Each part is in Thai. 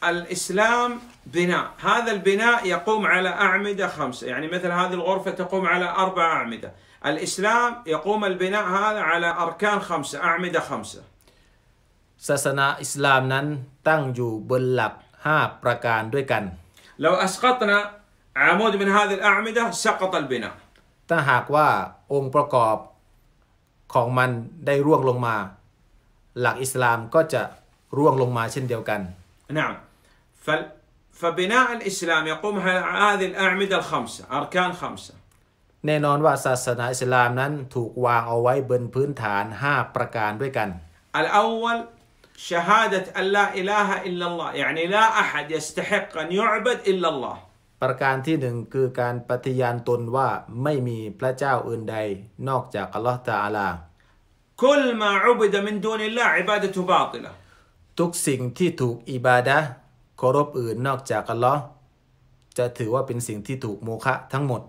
الإسلام بناء هذا البناء يقوم على أعمدة خمسة يعني مثل هذه الغرفة تقوم على أربع أعمدة الإسلام يقوم البناء هذا على أركان خمسة أعمدة خمسة ها بركان ประการด้วยกัน لو أسقطنا عمود من هذه الأعمدة سقط البناء وا اسلام ถ้าหากว่าองค์ประกอบของมันได้ร่วงลงมาหลักอิสลามก็จะร่วงลงมาเช่นเดียวกัน نعم فبناء الإسلام يقوم هذه الأعمدة الخمسة أركان خمسة แน่นอนว่าศาสนาอิสลามนั้นถูกวางเอาไว้บนพื้นฐาน5ประการด้วยกัน الأول شهادة أن لا إله إلا الله يعني لا أحد يستحق أن يعبد إلا الله ประการที่1ประการที่หนึ่งคือการปฏิญาณตนว่าไม่มีพระเจ้าอื่นใดนอกจากอัลลอฮฺตาอัลา كل ما عبد من دون الله عبادته باطلة ทุกสิ่งที่ถูกอิบาดะห์คารพอื่นนอกจากอัลลอฮ์จะถือว่าเป็นสิ่งที่ถูกโมฆะทั้งหมด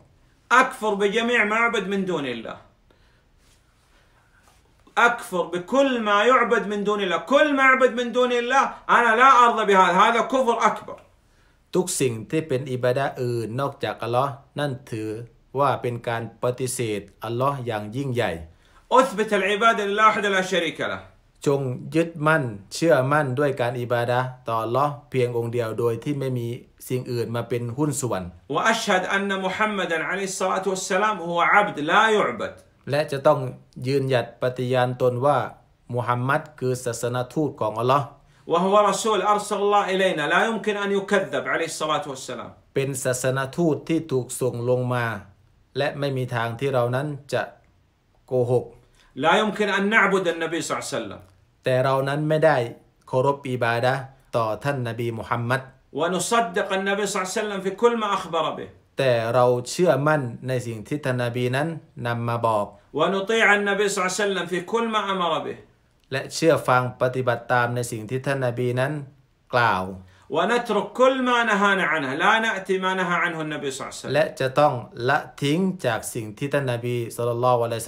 อักฟรบิ جميع ما عبد من دون الله أكفر بكل ما يعبد من دون الله كل م ิ عبد من ล و ن الله أنا لا أرضى بهذا هذا كفر أكبر ทุกสิ่งที่เป็นอิบาดะอื่นนอกจากอัลลอฮ์นั่นถือว่าเป็นการปฏิเสธอัลลอฮ์อย่างยิ่งใหญ่อัุบิตอิบาดะลิลลาฮิดลาชริกะละจงยึดมั่นเชื่อมั่นด้วยการอิบาดะต่อเลาะเพียงองค์เดียวโดยที่ไม่มีสิ่งอื่นมาเป็นหุ้นส่วน และจะต้องยืนหยัดปฏิญาณตนว่ามุฮัมมัดคือศาสนทูตของอัลลอฮ์ وهو ر ย و ل ล ر س ل ا ิ ل ه إ ل น ن ا لا ي م ั ن อั يكذب عليه الصلاة و ا ل س ل ا เป็นศาสนทูตที่ถูกส่งลงมา และไม่มีทางที่เรานั้นจะโกหก لا يمكن أن نعبد النبي صلى الله عليه وسلم تراونا مداي إبادة النبي محمد. ونصدق النبي صلى الله عليه وسلم في كل ما أخبر به แต่เราเชื่อมั่นในสิ่งที่ท่านนบีนั้นนำมาบอก ونطيع النبي صلى الله عليه وسلم في كل ما أمر به และเชื่อฟังปฏิบัติตามในสิ่งที่ท่านนบีนั้นกล่าว ونترك كل ما نهانا عنه لا نأتي ما نهى عنه النبي صلى الله عليه وسلم لا تطّع لا ت ละ جاك س จากสิ่ง ن ี่ท่าน ل บีศ ل อลลัลล س ฮุอะลัย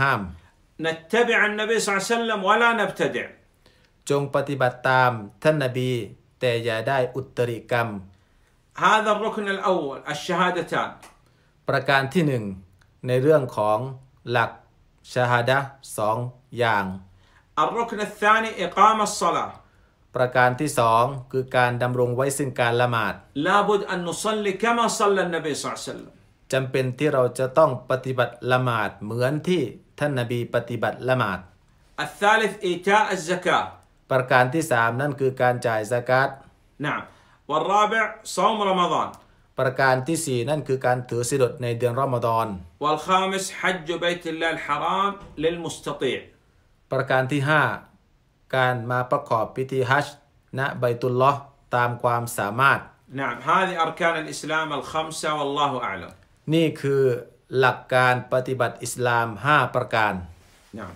ฮิ نتبع النبي صلى الله عليه وسلم ولا نبتدع จงปฏ ت บัติ ت ามท่านนบี แต่อย่าได้อุต ي ิกรรม هذا الركن الأول الشهادتان بركان تي ี่หนึ่งในเรื่องของหลักชาฮาดะสองอย่าง الركن الثاني إقامة الصلاة ประการที่สองคือการดำรงไว้ซึ่งการละหมาดลาบุดอันนุซัลลิกะมาซัลลันนบีสุลตัลจำเป็นที่เราจะต้องปฏิบัติละหมาดเหมือนที่ท่านนบีปฏิบัติละหมาดอัลทาลิฟอิตาอัลซกาประการที่สามนั่นคือการจ่ายซะกาตนะวัลราบิซอมรอมฎอนประการที่สี่นั่นคือการถือสิดดในเดือนรอมฎอนวัลคามิสฮัจญุบัยตุลลาลฮารามลิลมุสตตีประการที่ห้าการมาประกอบพิธีฮัจณไบตุลลอฮ์ตามความสามารถนีอาร์ค ن นอ هذه أركان ا ั إ س ل ا م ا ل ัลลอฮ ا อัลลอฮ م นี่คือหลักการปฏิบัติอิสลาม5ประการ نعم